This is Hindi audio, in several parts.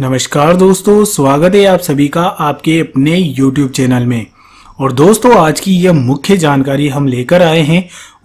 नमस्कार दोस्तों स्वागत है आप सभी का आपके अपने YouTube चैनल में और दोस्तों आज की यह मुख्य जानकारी हम लेकर आए हैं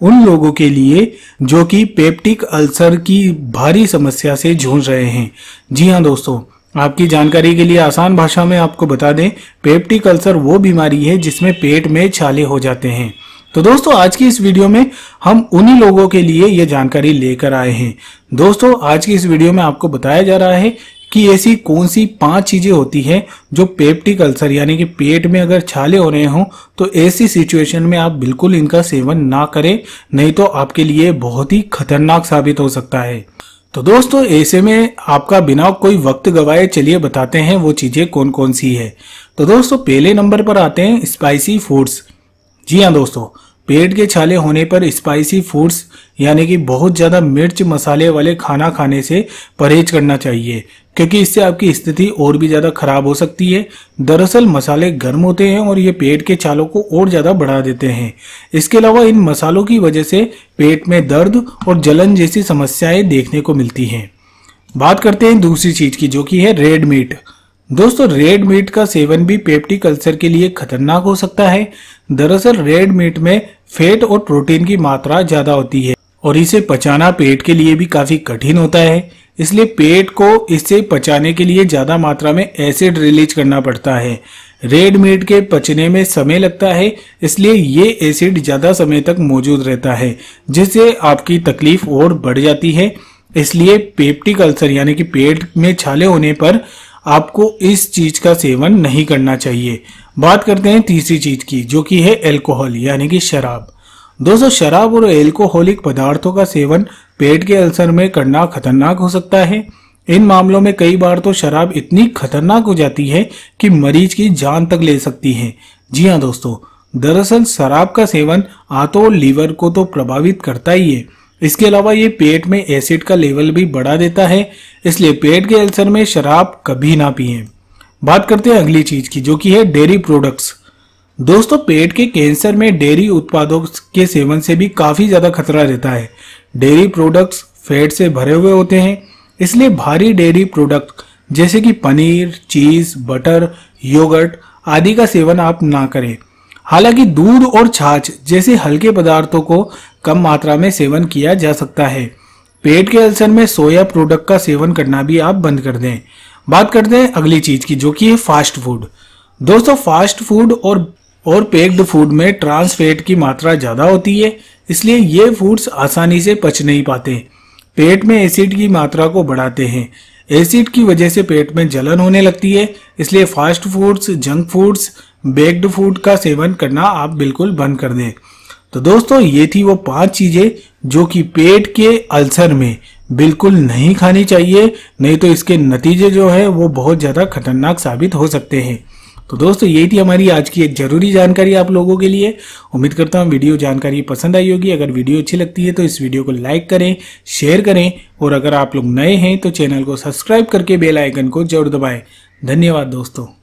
उन लोगों के लिए जो कि पेप्टिक अल्सर की भारी समस्या से जूझ रहे हैं जी हाँ दोस्तों आपकी जानकारी के लिए आसान भाषा में आपको बता दें पेप्टिक अल्सर वो बीमारी है जिसमें पेट में छाले हो जाते हैं तो दोस्तों आज की इस वीडियो में हम उन्हीं लोगों के लिए ये जानकारी लेकर आए हैं दोस्तों आज की इस वीडियो में आपको बताया जा रहा है कि ऐसी कौन सी पांच चीजें होती हैं जो पेप्टिक अल्सर यानी कि पेट में अगर छाले हो रहे हों तो ऐसी सिचुएशन में आप बिल्कुल इनका सेवन ना करें नहीं तो आपके लिए बहुत ही खतरनाक साबित हो सकता है तो दोस्तों ऐसे में आपका बिना कोई वक्त गवाए चलिए बताते हैं वो चीजें कौन कौन सी है तो दोस्तों पहले नंबर पर आते हैं स्पाइसी फूड्स जी हाँ दोस्तों पेट के छाले होने पर स्पाइसी फूड्स यानी कि बहुत ज़्यादा मिर्च मसाले वाले खाना खाने से परहेज करना चाहिए क्योंकि इससे आपकी स्थिति और भी ज़्यादा खराब हो सकती है दरअसल मसाले गर्म होते हैं और ये पेट के छालों को और ज़्यादा बढ़ा देते हैं इसके अलावा इन मसालों की वजह से पेट में दर्द और जलन जैसी समस्याएँ देखने को मिलती हैं बात करते हैं दूसरी चीज़ की जो कि है रेड मीट दोस्तों रेड मीट का सेवन भी पेप्टिक अल्सर के लिए खतरनाक हो सकता है दरअसल रेड मीट में फैट और प्रोटीन की मात्रा ज्यादा होती है और इसे पचाना पेट के लिए भी काफी कठिन होता है इसलिए पेट को इससे पचाने के लिए ज्यादा मात्रा में एसिड रिलीज करना पड़ता है रेड मीट के पचने में समय लगता है इसलिए ये एसिड ज्यादा समय तक मौजूद रहता है जिससे आपकी तकलीफ और बढ़ जाती है इसलिए पेप्टिक अल्सर यानी कि पेट में छाले होने पर आपको इस चीज का सेवन नहीं करना चाहिए बात करते हैं तीसरी चीज की जो कि है एल्कोहल यानी कि शराब दोस्तों शराब और एल्कोहलिक पदार्थों का सेवन पेट के अल्सर में करना खतरनाक हो सकता है इन मामलों में कई बार तो शराब इतनी खतरनाक हो जाती है कि मरीज की जान तक ले सकती है जी हाँ दोस्तों दरअसल शराब का सेवन आतो और लीवर को तो प्रभावित करता ही है इसके अलावा ये पेट में एसिड का लेवल भी बढ़ा देता है इसलिए पेट के अल्सर में शराब कभी ना पिए बात करते हैं अगली चीज की जो कि है डेयरी प्रोडक्ट्स दोस्तों पेट के कैंसर में डेयरी उत्पादों के सेवन से भी काफी ज्यादा खतरा रहता है डेयरी प्रोडक्ट्स फैट से भरे हुए होते हैं इसलिए भारी डेयरी प्रोडक्ट जैसे कि पनीर चीज बटर योगर्ट आदि का सेवन आप ना करें हालांकि दूध और छाछ जैसे हल्के पदार्थों को कम मात्रा में सेवन किया जा सकता है पेट के अल्सर में सोया प्रोडक्ट का सेवन करना भी आप बंद कर दें बात करते हैं अगली चीज की जो कि है फास्ट फूड दोस्तों फास्ट फूड और और पेक्ड फूड में ट्रांस फैट की मात्रा ज़्यादा होती है इसलिए ये फूड्स आसानी से पच नहीं पाते पेट में एसिड की मात्रा को बढ़ाते हैं एसिड की वजह से पेट में जलन होने लगती है इसलिए fast foods junk foods baked food का सेवन करना आप बिल्कुल बंद कर दें तो दोस्तों ये थी वो पांच चीजें जो कि पेट के अल्सर में बिल्कुल नहीं खानी चाहिए नहीं तो इसके नतीजे जो है वो बहुत ज़्यादा खतरनाक साबित हो सकते हैं तो दोस्तों यही थी हमारी आज की एक जरूरी जानकारी आप लोगों के लिए उम्मीद करता हूँ वीडियो जानकारी पसंद आई होगी अगर वीडियो अच्छी लगती है तो इस वीडियो को लाइक करें शेयर करें और अगर आप लोग नए हैं तो चैनल को सब्सक्राइब करके बेल आइकन को जरूर दबाएं धन्यवाद दोस्तों